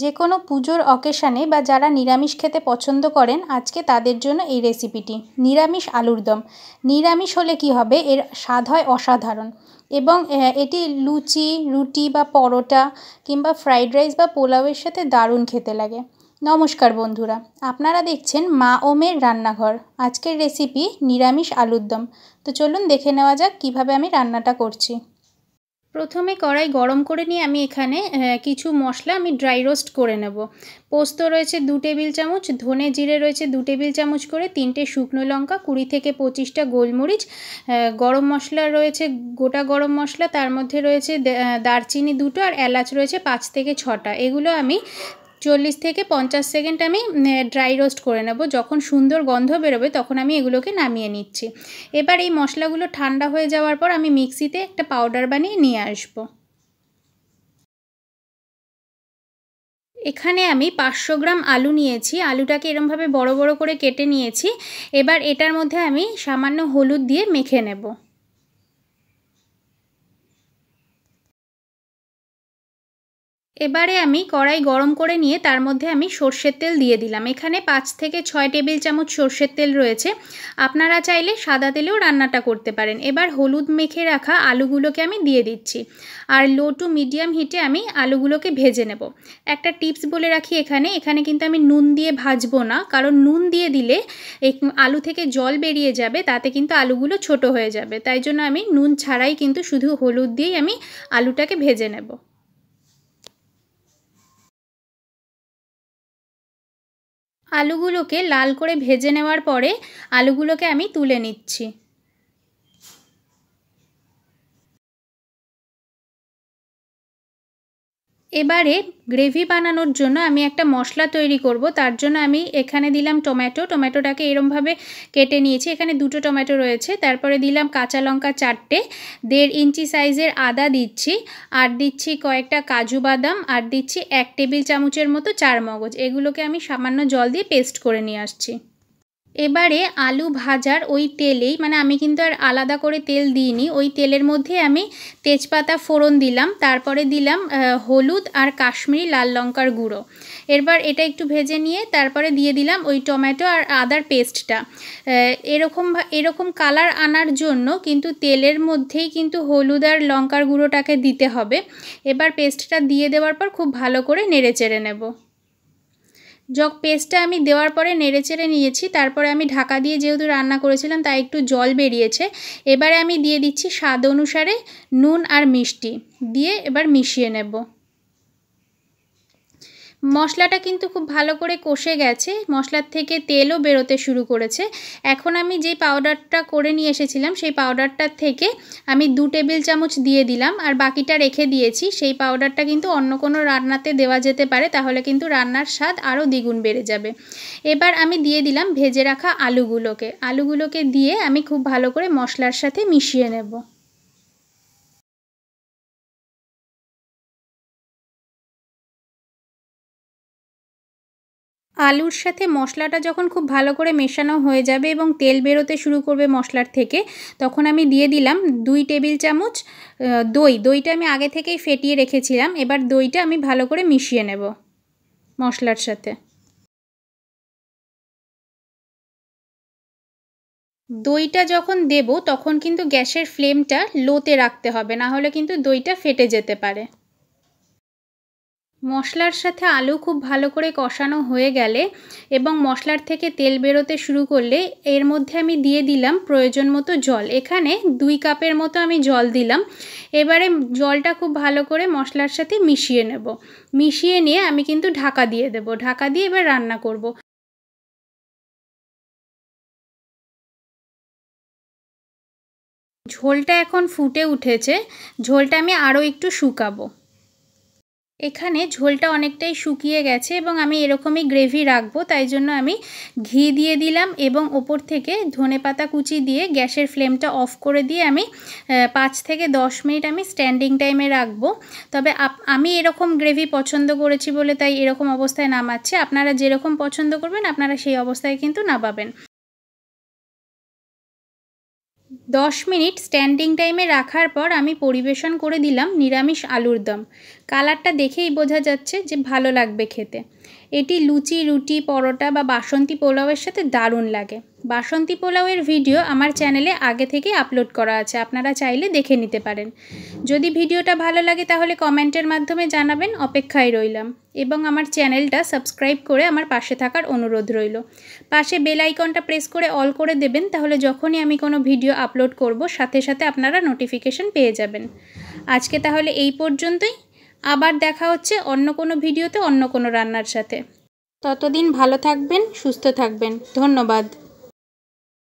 যে কোনো পুজোর অকেশানে বা যারা নিরামিষ খেতে পছন্দ করেন আজকে তাদের জন্য এই রেসিপিটি নিরামিষ আলুর দম নিরামিষ হলে কি হবে এর স্বাদ হয় অসাধারণ এবং এটি লুচি রুটি বা পরোটা কিংবা ফ্রাইড রাইস বা পোলাওয়ের সাথে দারুণ খেতে লাগে নমস্কার বন্ধুরা আপনারা দেখছেন মা ওমের রান্নাঘর আজকের রেসিপি নিরামিষ আলুর দম তো চলুন দেখে নেওয়া যাক কিভাবে আমি রান্নাটা করছি প্রথমে কড়াই গরম করে নিয়ে আমি এখানে কিছু মশলা আমি ড্রাই রোস্ট করে নেব পোস্ত রয়েছে দু টেবিল চামচ ধনে জিরে রয়েছে দু টেবিল চামচ করে তিনটে শুকনো লঙ্কা কুড়ি থেকে পঁচিশটা গোলমরিচ গরম মশলা রয়েছে গোটা গরম মশলা তার মধ্যে রয়েছে দারচিনি দুটো আর এলাচ রয়েছে পাঁচ থেকে ছটা এগুলো আমি চল্লিশ থেকে পঞ্চাশ সেকেন্ড আমি ড্রাই রোস্ট করে নেব যখন সুন্দর গন্ধ বেরোবে তখন আমি এগুলোকে নামিয়ে নিচ্ছি এবার এই মশলাগুলো ঠান্ডা হয়ে যাওয়ার পর আমি মিক্সিতে একটা পাউডার বানিয়ে নিয়ে আসবো এখানে আমি পাঁচশো গ্রাম আলু নিয়েছি আলুটাকে এরমভাবে বড় বড় করে কেটে নিয়েছি এবার এটার মধ্যে আমি সামান্য হলুদ দিয়ে মেখে নেবো এবারে আমি কড়াই গরম করে নিয়ে তার মধ্যে আমি সর্ষের তেল দিয়ে দিলাম এখানে পাঁচ থেকে ছয় টেবিল চামচ সর্ষের তেল রয়েছে আপনারা চাইলে সাদা তেলেও রান্নাটা করতে পারেন এবার হলুদ মেখে রাখা আলুগুলোকে আমি দিয়ে দিচ্ছি আর লো টু মিডিয়াম হিটে আমি আলুগুলোকে ভেজে নেব একটা টিপস বলে রাখি এখানে এখানে কিন্তু আমি নুন দিয়ে ভাজবো না কারণ নুন দিয়ে দিলে আলু থেকে জল বেরিয়ে যাবে তাতে কিন্তু আলুগুলো ছোট হয়ে যাবে তাই জন্য আমি নুন ছাড়াই কিন্তু শুধু হলুদ দিয়েই আমি আলুটাকে ভেজে নেবো আলুগুলোকে লাল করে ভেজে নেওয়ার পরে আলুগুলোকে আমি তুলে নিচ্ছি এবারে গ্রেভি বানানোর জন্য আমি একটা মশলা তৈরি করব তার জন্য আমি এখানে দিলাম টমেটো টমেটোটাকে এরমভাবে কেটে নিয়েছি এখানে দুটো টমেটো রয়েছে তারপরে দিলাম কাঁচা লঙ্কা চারটে দেড় ইঞ্চি সাইজের আদা দিচ্ছি আর দিচ্ছি কয়েকটা কাজু বাদাম আর দিচ্ছি এক টেবিল চামচের মতো চার মগজ এগুলোকে আমি সামান্য জল দিয়ে পেস্ট করে নিয়ে আসছি এবারে আলু ভাজার ওই তেলেই মানে আমি কিন্তু আর আলাদা করে তেল দিইনি ওই তেলের মধ্যে আমি তেজপাতা ফোড়ন দিলাম তারপরে দিলাম হলুদ আর কাশ্মীরি লাল লঙ্কার গুঁড়ো এরপর এটা একটু ভেজে নিয়ে তারপরে দিয়ে দিলাম ওই টমেটো আর আদার পেস্টটা এরকম এরকম কালার আনার জন্য কিন্তু তেলের মধ্যেই কিন্তু হলুদ আর লঙ্কার গুঁড়োটাকে দিতে হবে এবার পেস্টটা দিয়ে দেওয়ার পর খুব ভালো করে নেড়ে চেড়ে নেবো যক পেস্টটা আমি দেওয়ার পরে নেড়েচেড়ে নিয়েছি তারপরে আমি ঢাকা দিয়ে যেহেতু রান্না করেছিলাম তাই একটু জল বেরিয়েছে এবারে আমি দিয়ে দিচ্ছি স্বাদ অনুসারে নুন আর মিষ্টি দিয়ে এবার মিশিয়ে নেব মশলাটা কিন্তু খুব ভালো করে কষে গেছে মশলার থেকে তেলও বেরোতে শুরু করেছে এখন আমি যেই পাউডারটা করে নিয়ে এসেছিলাম সেই পাউডারটার থেকে আমি দু টেবিল চামচ দিয়ে দিলাম আর বাকিটা রেখে দিয়েছি সেই পাউডারটা কিন্তু অন্য কোনো রান্নাতে দেওয়া যেতে পারে তাহলে কিন্তু রান্নার স্বাদ আরও দ্বিগুণ বেড়ে যাবে এবার আমি দিয়ে দিলাম ভেজে রাখা আলুগুলোকে আলুগুলোকে দিয়ে আমি খুব ভালো করে মশলার সাথে মিশিয়ে নেব আলুর সাথে মশলাটা যখন খুব ভালো করে মেশানো হয়ে যাবে এবং তেল বেরোতে শুরু করবে মশলার থেকে তখন আমি দিয়ে দিলাম দুই টেবিল চামচ দই দইটা আমি আগে থেকেই ফেটিয়ে রেখেছিলাম এবার দইটা আমি ভালো করে মিশিয়ে নেব মশলার সাথে দইটা যখন দেব তখন কিন্তু গ্যাসের ফ্লেমটা লোতে রাখতে হবে না হলে কিন্তু দইটা ফেটে যেতে পারে মশলার সাথে আলু খুব ভালো করে কষানো হয়ে গেলে এবং মশলার থেকে তেল বেরোতে শুরু করলে এর মধ্যে আমি দিয়ে দিলাম প্রয়োজন মতো জল এখানে দুই কাপের মতো আমি জল দিলাম এবারে জলটা খুব ভালো করে মশলার সাথে মিশিয়ে নেব মিশিয়ে নিয়ে আমি কিন্তু ঢাকা দিয়ে দেব ঢাকা দিয়ে এবার রান্না করব। ঝোলটা এখন ফুটে উঠেছে ঝোলটা আমি আরও একটু শুকাবো এখানে ঝোলটা অনেকটাই শুকিয়ে গেছে এবং আমি এরকমই গ্রেভি রাখবো তাই জন্য আমি ঘি দিয়ে দিলাম এবং ওপর থেকে ধনে পাতা কুচি দিয়ে গ্যাসের ফ্লেমটা অফ করে দিয়ে আমি পাঁচ থেকে দশ মিনিট আমি স্ট্যান্ডিং টাইমে রাখবো তবে আমি এরকম গ্রেভি পছন্দ করেছি বলে তাই এরকম অবস্থায় নামাচ্ছে আপনারা যেরকম পছন্দ করবেন আপনারা সেই অবস্থায় কিন্তু নামাবেন দশ মিনিট স্ট্যান্ডিং টাইমে রাখার পর আমি পরিবেশন করে দিলাম নিরামিষ আলুর দম কালারটা দেখেই বোঝা যাচ্ছে যে ভালো লাগবে খেতে এটি লুচি রুটি পরোটা বা বাসন্তী পোলাওয়ের সাথে দারুণ লাগে বাসন্তী পোলাওয়ের ভিডিও আমার চ্যানেলে আগে থেকে আপলোড করা আছে আপনারা চাইলে দেখে নিতে পারেন যদি ভিডিওটা ভালো লাগে তাহলে কমেন্টের মাধ্যমে জানাবেন অপেক্ষায় রইলাম এবং আমার চ্যানেলটা সাবস্ক্রাইব করে আমার পাশে থাকার অনুরোধ রইল পাশে বেল আইকনটা প্রেস করে অল করে দেবেন তাহলে যখনই আমি কোনো ভিডিও আপলোড করব সাথে সাথে আপনারা নোটিফিকেশন পেয়ে যাবেন আজকে তাহলে এই পর্যন্তই আবার দেখা হচ্ছে অন্য কোনো ভিডিওতে অন্য কোনো রান্নার সাথে ততদিন ভালো থাকবেন সুস্থ থাকবেন ধন্যবাদ